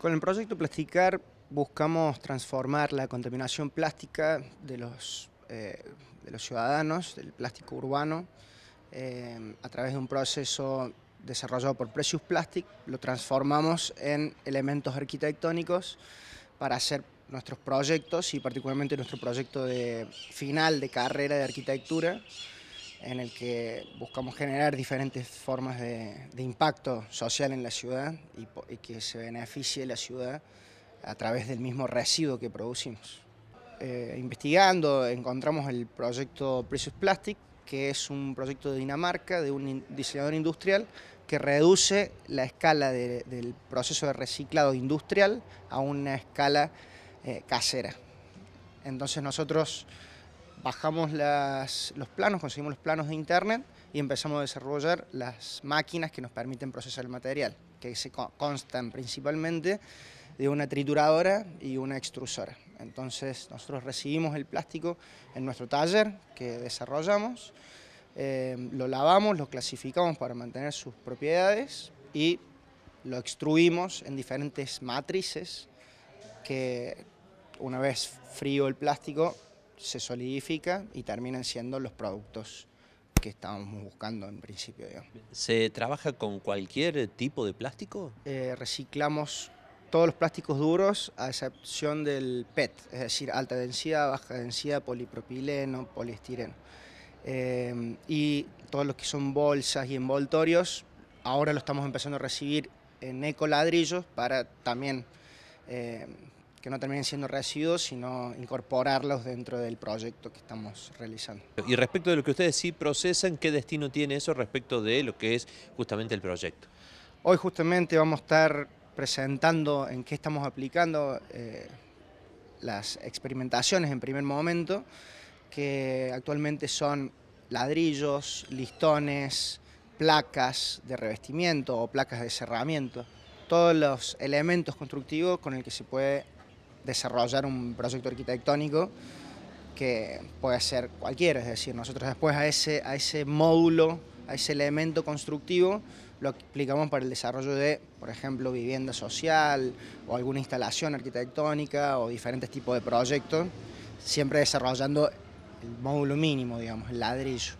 Con el proyecto Plasticar buscamos transformar la contaminación plástica de los, eh, ciudadanos, del plástico urbano, eh, a través de un proceso desarrollado por Precious Plastic, lo transformamos en elementos arquitectónicos para hacer nuestros proyectos y particularmente nuestro proyecto de final de carrera de arquitectura, en el que buscamos generar diferentes formas de, impacto social en la ciudad y, que se beneficie la ciudad a través del mismo residuo que producimos. Eh, investigando encontramos el proyecto Precious Plastic, que es un proyecto de Dinamarca, de un diseñador industrial, que reduce la escala del proceso de reciclado industrial a una escala eh, casera. Entonces nosotros bajamos los planos, conseguimos los planos de internet y empezamos a desarrollar las máquinas que nos permiten procesar el material, que se constan principalmente de una trituradora y una extrusora. Entonces nosotros recibimos el plástico en nuestro taller que desarrollamos, eh, lo lavamos, lo clasificamos para mantener sus propiedades y lo extruimos en diferentes matrices que una vez frío el plástico se solidifica y terminan siendo los productos que estábamos buscando en principio. ¿Se trabaja con cualquier tipo de plástico? Eh, reciclamos todos los plásticos duros a excepción del PET, es decir, alta densidad, baja densidad, polipropileno, poliestireno. Eh, y todos los que son bolsas y envoltorios, ahora lo estamos empezando a recibir en ecoladrillos para también eh, que no terminen siendo residuos, sino incorporarlos dentro del proyecto que estamos realizando. Y respecto de lo que ustedes sí procesan, ¿qué destino tiene eso respecto de lo que es justamente el proyecto? Hoy justamente vamos a estar presentando en qué estamos aplicando eh, las experimentaciones en primer momento, que actualmente son ladrillos, listones, placas de revestimiento o placas de cerramiento todos los elementos constructivos con el que se puede desarrollar un proyecto arquitectónico que puede ser cualquiera, es decir, nosotros después a ese, a ese módulo, a ese elemento constructivo, lo aplicamos para el desarrollo de, por ejemplo, vivienda social o alguna instalación arquitectónica o diferentes tipos de proyectos, siempre desarrollando el módulo mínimo, digamos, el ladrillo.